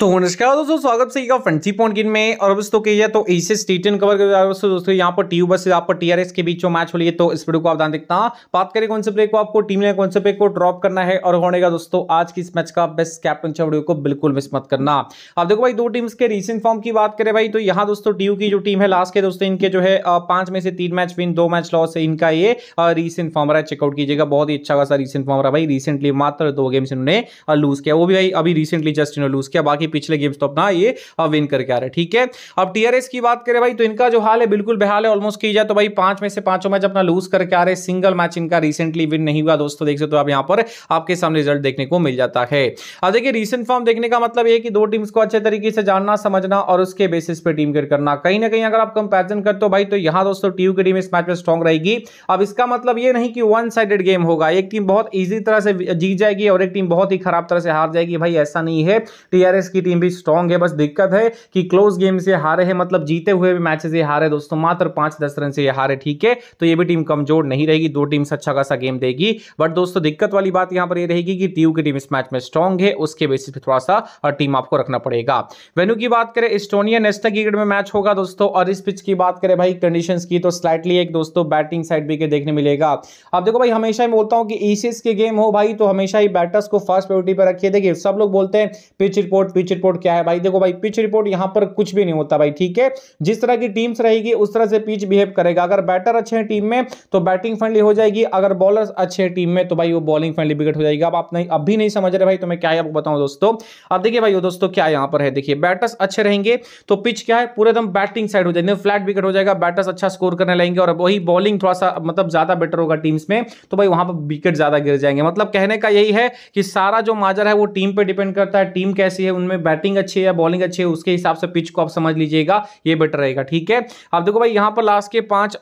तो नमस्कार दोस्तों स्वागत का फंसी पॉइंट गिन में और दोस्तों के तो इसे टी कवर कर दोस्तों दोस्तों यहाँ पर टीयू बस यहाँ पर टीआरएस के बीच जो मैच हो रही है तो इस वीडियो को आप ध्यान देखता बात करें कौन से प्ले को आपको टीम ने कौन से प्ले को ड्रॉप करना है और होने का दोस्तों आज की इस मैच का बेस्ट कैप्टन वीडियो को बिल्कुल मिस मत करना आप देखो भाई दो टीम्स के रिसेंट फॉर्म की बात करें भाई तो यहाँ दोस्तों टीयू की जो टीम है लास्ट के दोस्तों इनके जो है पांच में से तीन मैच विन दो मैच लॉस है इनका ये रिसेंट फॉर्म रहा है चेकआउट कीजिएगा बहुत ही अच्छा खासा रिसेंट फॉर्म रहा भाई रिसेंटली मात्र दो गेम्स इन्होंने लूज किया वो भी भाई अभी रिसेंटली जस्ट इन्होंने लूज किया बाकी पिछले गेम्स तो अपना ये विन करके आ रहा है ठीक है अब टीआरएस की बात करें भाई तो इनका जो हाल है बिल्कुल बेहाल है ऑलमोस्ट की जाए तो भाई पांच में से पांचों मैच अपना लूज करके आ रहे हैं सिंगल मैच इनका रिसेंटली विन नहीं हुआ दोस्तों देख सकते हो आप यहाँ पर आपके सामने रिजल्ट देखने को मिल जाता है अब देखिए रिसेंट फॉर्म देखने का मतलब ये कि दो टीम्स को अच्छे तरीके से जानना समझना और उसके बेसिस पे टीम क्रिएट करना कहीं ना कहीं अगर आप कंपेरिजन करते हो भाई तो यहाँ दोस्तों टीयू की टीम इस मैच में स्ट्रॉन्ग रहेगी अब इसका मतलब ये नहीं कि वन साइडेड गेम होगा एक टीम बहुत ईजी तरह से जीत जाएगी और एक टीम बहुत ही खराब तरह से हार जाएगी भाई ऐसा नहीं है टीआरएस की की टीम भी स्ट्रॉन्ग है बस दिक्कत है कि क्लोज गेम से हारे हैं मतलब जीते हुए भी मैचेस ये हारे दोस्तों मात्र पांच दस रन से ये हारे ठीक है तो ये भी टीम कमजोर नहीं रहेगी दो टीम्स अच्छा खासा गेम देगी बट दोस्तों दिक्कत वाली बात यहां पर यह रहेगी कि टीयू की टीम इस मैच में स्ट्रॉन्ग है उसके बेसिस पर थोड़ा सा टीम आपको रखना पड़ेगा वेन्यू की बात करें एस्टोनिया नेस्टा क्रिकेट में मैच होगा दोस्तों और इस पिच की बात करें भाई कंडीशन की तो स्लाइटली एक दोस्तों बैटिंग साइड भी के देखने मिलेगा अब देखो भाई हमेशा ही बोलता हूँ कि ईसीएस के गेम हो भाई तो हमेशा ही बैटर्स को फर्स्ट प्रायोरिटी पर रखिए देखिए सब लोग बोलते हैं पिच रिपोर्ट पिच रिपोर्ट क्या है भाई देखो भाई पिच रिपोर्ट यहां पर कुछ भी नहीं होता भाई ठीक है जिस तरह की टीम्स रहेगी उस तरह से पिच बिहेव करेगा अगर बैटर अच्छे हैं टीम में तो बैटिंग फ्रेंडली हो जाएगी अगर बॉलर अच्छे हैं टीम में तो भाई वो बॉलिंग फ्रेंडली विकेट हो जाएगी अब आप नहीं अभी भी नहीं समझ रहे भाई तो मैं क्या आपको बताऊँ दोस्तों अब देखिए भाई दोस्तों क्या यहाँ पर है देखिए बैटर्स अच्छे रहेंगे तो पिच क्या है पूरे एकदम बैटिंग साइड हो जाएगी फ्लैट विकेट हो जाएगा बैटर्स अच्छा स्कोर करने लगेंगे और वही बॉलिंग थोड़ा सा मतलब ज्यादा बेटर होगा टीम्स में तो भाई वहां पर विकेट ज्यादा गिर जाएंगे मतलब कहने का यही है कि सारा जो माजर है वो टीम पर डिपेंड करता है टीम कैसी है उनमें में बैटिंग अच्छी है या बॉलिंग अच्छी है उसके हिसाब से पिच को आप समझ लीजिएगा ये बेटर रहेगा ठीक है अब देखो भाई यहाँ पर लास्ट के पांच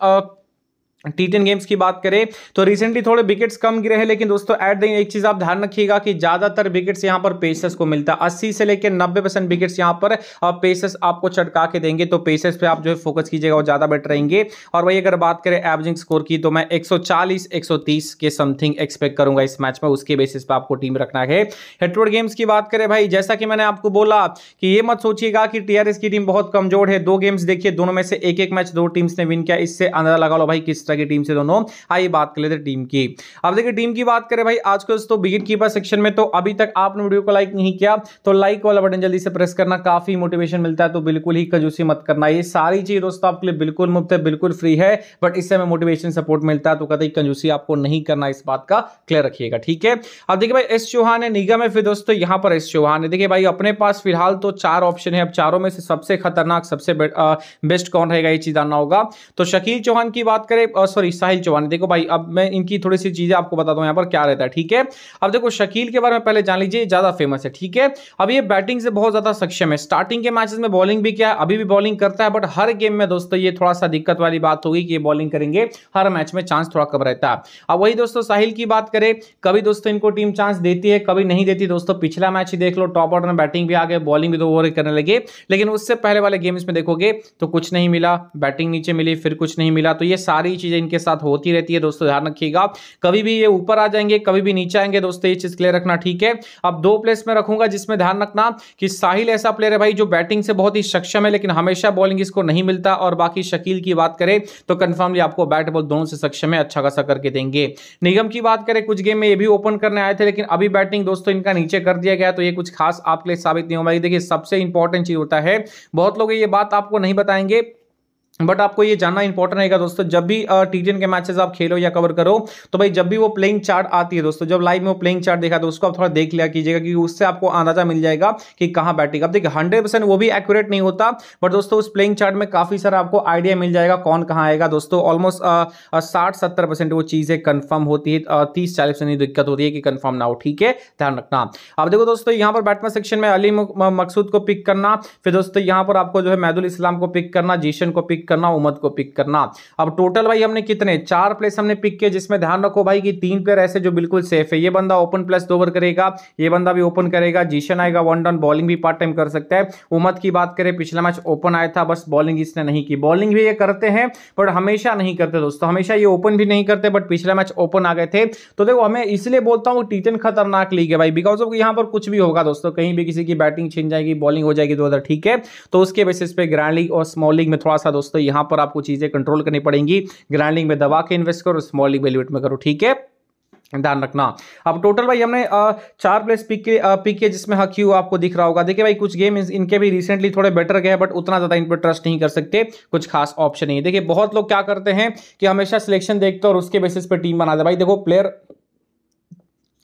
टी टेन गेम्स की बात करें तो रिसेंटली थोड़े विकेट्स कम गिरे हैं लेकिन दोस्तों एट द एक चीज आप ध्यान रखिएगा कि ज्यादातर विकेट्स यहां पर पेसर्स को मिलता है अस्सी से लेकर नब्बे परसेंट विकेट्स यहां पर पेसर्स आपको चटका के देंगे तो पेसर्स पे आप जो है फोकस कीजिएगा वो ज्यादा बेटर रहेंगे और वही अगर बात करें एवरेजिंग स्कोर की तो मैं एक सौ के समथिंग एक्सपेक्ट करूंगा इस मैच में उसके बेसिस पर आपको टीम रखना है हेटवर्ड गेम्स की बात करें भाई जैसा कि मैंने आपको बोला कि ये मत सोचिएगा कि टीआरएस की टीम बहुत कमजोर है दो गेम्स देखिए दोनों में से एक एक मैच दो टीम्स ने विन किया इससे अंदाजा लगा लो भाई किस एक्स्ट्रा की टीम से दोनों आइए बात कर लेते टीम की अब देखिए टीम की बात करें भाई आज को तो विकेट कीपर सेक्शन में तो अभी तक आपने वीडियो को लाइक नहीं किया तो लाइक वाला बटन जल्दी से प्रेस करना काफी मोटिवेशन मिलता है तो बिल्कुल ही कजूसी मत करना ये सारी चीज दोस्तों आपके लिए बिल्कुल मुफ्त है बिल्कुल फ्री है बट इससे हमें मोटिवेशन सपोर्ट मिलता है तो कतई कंजूसी आपको नहीं करना इस बात का क्लियर रखिएगा ठीक है अब देखिए भाई एस चौहान है निगम है फिर दोस्तों यहां पर एस चौहान है देखिए भाई अपने पास फिलहाल तो चार ऑप्शन है अब चारों में से सबसे खतरनाक सबसे बेस्ट कौन रहेगा ये चीज जानना होगा तो शकील चौहान की बात करें सॉरी साहिल चौहान देखो भाई अब मैं इनकी थोड़ी सी चीज़ें आपको बताता हूँ यहाँ पर क्या रहता है ठीक है अब देखो शकील के बारे में पहले जान लीजिए ज़्यादा फेमस है ठीक है अब ये बैटिंग से बहुत ज़्यादा सक्षम है स्टार्टिंग के मैचेस में बॉलिंग भी किया अभी भी बॉलिंग करता है बट हर गेम में दोस्तों ये थोड़ा सा दिक्कत वाली बात होगी कि ये बॉलिंग करेंगे हर मैच में चांस थोड़ा कम रहता है अब वही दोस्तों साहिल की बात करें कभी दोस्तों इनको टीम चांस देती है कभी नहीं देती दोस्तों पिछला मैच ही देख लो टॉप ऑर्डर में बैटिंग भी आ गए बॉलिंग भी दो तो ओवर करने लगे लेकिन उससे पहले वाले गेम्स में देखोगे तो कुछ नहीं मिला बैटिंग नीचे मिली फिर कुछ नहीं मिला तो ये सारी चीज चीज़ें इनके साथ होती रहती है दोस्तों ध्यान रखिएगा कभी भी ये ऊपर आ जाएंगे कभी भी नीचे आएंगे दोस्तों ये चीज़ क्लियर रखना ठीक है अब दो प्लेस में रखूंगा जिसमें ध्यान रखना कि साहिल ऐसा प्लेयर है भाई जो बैटिंग से बहुत ही सक्षम है लेकिन हमेशा बॉलिंग इसको नहीं मिलता और बाकी शकील की बात करें तो कंफर्मली आपको बैट बॉल दोनों से सक्षम है अच्छा खासा करके देंगे निगम की बात करें कुछ गेम में ये भी ओपन करने आए थे लेकिन अभी बैटिंग दोस्तों इनका नीचे कर दिया गया तो ये कुछ खास आपके लिए साबित नहीं हो देखिए सबसे इंपॉर्टेंट चीज होता है बहुत लोग ये बात आपको नहीं बताएंगे बट आपको ये जानना इंपॉर्टेंट रहेगा दोस्तों जब भी टी के मैचेस आप खेलो या कवर करो तो भाई जब भी वो प्लेइंग चार्ट आती है दोस्तों जब लाइव में वो प्लेइंग चार्ट देखा तो उसको आप थोड़ा देख लिया कीजिएगा क्योंकि उससे आपको अंदाजा मिल जाएगा कि कहाँ बैटिंग अब देखिए हंड्रेड वो भी एक्यूरेट नहीं होता बट दोस्तों उस प्लेइंग चार्ट में काफी सारा आपको आइडिया मिल जाएगा कौन कहाँ आएगा दोस्तों ऑलमोस्ट साठ सत्तर वो चीज़ें कन्फर्म होती है तीस चालीस परसेंट दिक्कत होती है कि कन्फर्म ना हो ठीक है ध्यान रखना अब देखो दोस्तों यहाँ पर बैटमैन सेक्शन में अली मकसूद को पिक करना फिर दोस्तों यहाँ पर आपको जो है मैदुल इस्लाम को पिक करना जीशन को पिक करना उमद को पिक करना अब टोटल भाई हमने कितने चार प्लेस हमने पिक किए जिसमें ध्यान रखो भाई कि तीन प्लेयर ऐसे जो बिल्कुल सेफ है ये बंदा ओपन प्लस दो ओवर करेगा ये बंदा भी ओपन करेगा जीशन आएगा वन डन बॉलिंग भी पार्ट टाइम कर सकता है उमद की बात करें पिछला मैच ओपन आया था बस बॉलिंग इसने नहीं की बॉलिंग भी ये करते हैं बट हमेशा नहीं करते दोस्तों हमेशा ये ओपन भी नहीं करते बट पिछला मैच ओपन आ गए थे तो देखो हमें इसलिए बोलता हूँ टी खतरनाक लीग है भाई बिकॉज ऑफ यहाँ पर कुछ भी होगा दोस्तों कहीं भी किसी की बैटिंग छिन जाएगी बॉलिंग हो जाएगी तो ठीक है तो उसके बेसिस पे ग्रैंड लीग और स्मॉल लीग में थोड़ा सा दोस्तों तो यहां पर आपको चीज़ें कंट्रोल करनी पड़ेंगी ग्राइंडिंग में दबा के इन्वेस्ट करो स्मॉलिंग लीग में लिमिट में करो ठीक है ध्यान रखना अब टोटल भाई हमने चार प्लेस पिक के पिक किए जिसमें हक यू आपको दिख रहा होगा देखिए भाई कुछ गेम इनके भी रिसेंटली थोड़े बेटर गए बट उतना ज़्यादा इन पर ट्रस्ट नहीं कर सकते कुछ खास ऑप्शन नहीं है देखिए बहुत लोग क्या करते हैं कि हमेशा सिलेक्शन देखते और उसके बेसिस पे टीम बनाते भाई देखो प्लेयर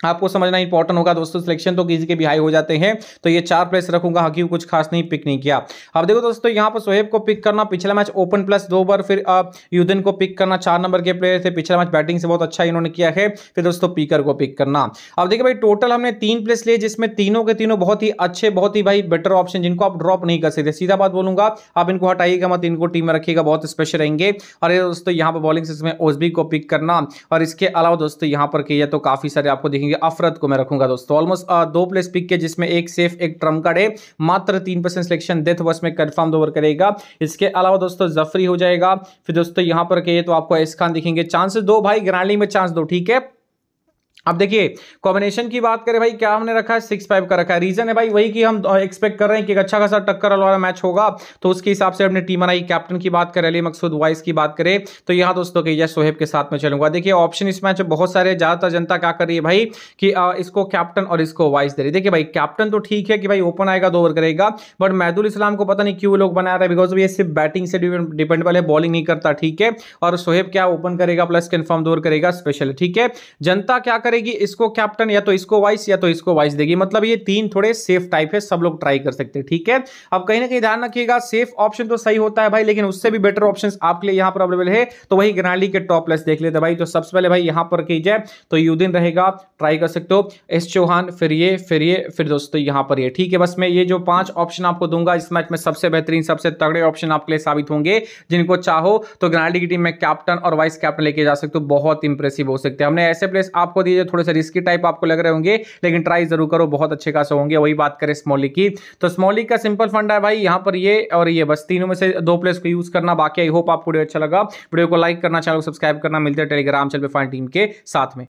आपको समझना इंपॉर्टेंट होगा दोस्तों सिलेक्शन तो किसी के भी हाई हो जाते हैं तो ये चार प्लेस रखूंगा हकी कुछ खास नहीं पिक नहीं किया अब देखो दोस्तों यहाँ पर सोहेब को पिक करना पिछला मैच ओपन प्लस दो बार फिर युद्धन को पिक करना चार नंबर के प्लेयर थे पिछला मैच बैटिंग से बहुत अच्छा इन्होंने किया है फिर दोस्तों पीकर को पिक करना अब देखिए भाई टोटल हमने तीन प्लेस लिए जिसमें तीनों के तीनों बहुत ही अच्छे बहुत ही भाई बेटर ऑप्शन जिनको आप ड्रॉप नहीं कर सकते सीधा बात बोलूंगा आप इनको हटाइएगा मत इनको टीम में रखिएगा बहुत स्पेशल रहेंगे और दोस्तों यहाँ पर बॉलिंग से ओसबी को पिक करना और इसके अलावा दोस्तों यहाँ पर किया तो काफी सारे आपको देखेंगे ये अफरत को मैं रखूंगा दोस्तों ऑलमोस्ट दो प्लेस पिक के जिसमें एक सेफ एक ट्रम कार्ड है मात्र तीन परसेंट सिलेक्शन डेथ बस में कन्फर्म ओवर करेगा इसके अलावा दोस्तों जफरी हो जाएगा फिर दोस्तों यहां पर कहिए तो आपको एस खान दिखेंगे चांसेस दो भाई ग्रांडली में चांस दो ठीक है अब देखिए कॉम्बिनेशन की बात करें भाई क्या हमने रखा है सिक्स फाइव का रखा है रीजन है भाई वही कि हम एक्सपेक्ट कर रहे हैं कि एक अच्छा खासा टक्कर वाला मैच होगा तो उसके हिसाब से हमने टीम बनाई कैप्टन की बात करें अली मकसूद वाइस की बात करें तो यहाँ दोस्तों यश सोहेब के साथ में चलूंगा देखिए ऑप्शन इस मैच में बहुत सारे ज़्यादातर जनता क्या कर रही है भाई कि इसको कैप्टन और इसको वाइस दे रही देखिए भाई कैप्टन तो ठीक है कि भाई ओपन आएगा दो ओवर करेगा बट महदुल इस्लाम को पता नहीं क्यों लोग बना रहे बिकॉज ये सिर्फ बैटिंग से डिपेंडेबल है बॉलिंग नहीं करता ठीक है और सोहेब क्या ओपन करेगा प्लस कन्फर्म दो ओवर करेगा स्पेशल ठीक है जनता क्या करे करेगी इसको कैप्टन या तो इसको वाइस या तो इसको वाइस देगी मतलब ये तीन थोड़े सेफ टाइप है सब लोग ट्राई कर सकते हैं ठीक है अब कहीं ना कहीं ध्यान रखिएगा सेफ ऑप्शन तो सही होता है भाई लेकिन उससे भी बेटर ऑप्शन आपके लिए यहाँ पर अवेलेबल है तो वही ग्राली के टॉप लेस देख लेते भाई तो सबसे पहले भाई यहाँ पर की जाए तो यूदिन रहेगा ट्राई कर सकते हो एस चौहान फिर ये फिर ये फिर दोस्तों यहाँ पर ये ठीक है बस मैं ये जो पांच ऑप्शन आपको दूंगा इस मैच में सबसे बेहतरीन सबसे तगड़े ऑप्शन आपके लिए साबित होंगे जिनको चाहो तो ग्राली की टीम में कैप्टन और वाइस कैप्टन लेके जा सकते हो बहुत इंप्रेसिव हो सकते हैं हमने ऐसे प्लेस आपको दिए होंगे थोड़े से रिस्की टाइप आपको लग रहे होंगे लेकिन ट्राई जरूर करो बहुत अच्छे खासे होंगे वही बात करें स्मॉली की तो स्मॉली का सिंपल फंड है भाई यहाँ पर ये और ये बस तीनों में से दो प्लेस को यूज करना बाकी आई होप आपको वीडियो अच्छा लगा वीडियो को लाइक करना चैनल को सब्सक्राइब करना मिलते हैं टेलीग्राम चल पे फाइन टीम के साथ में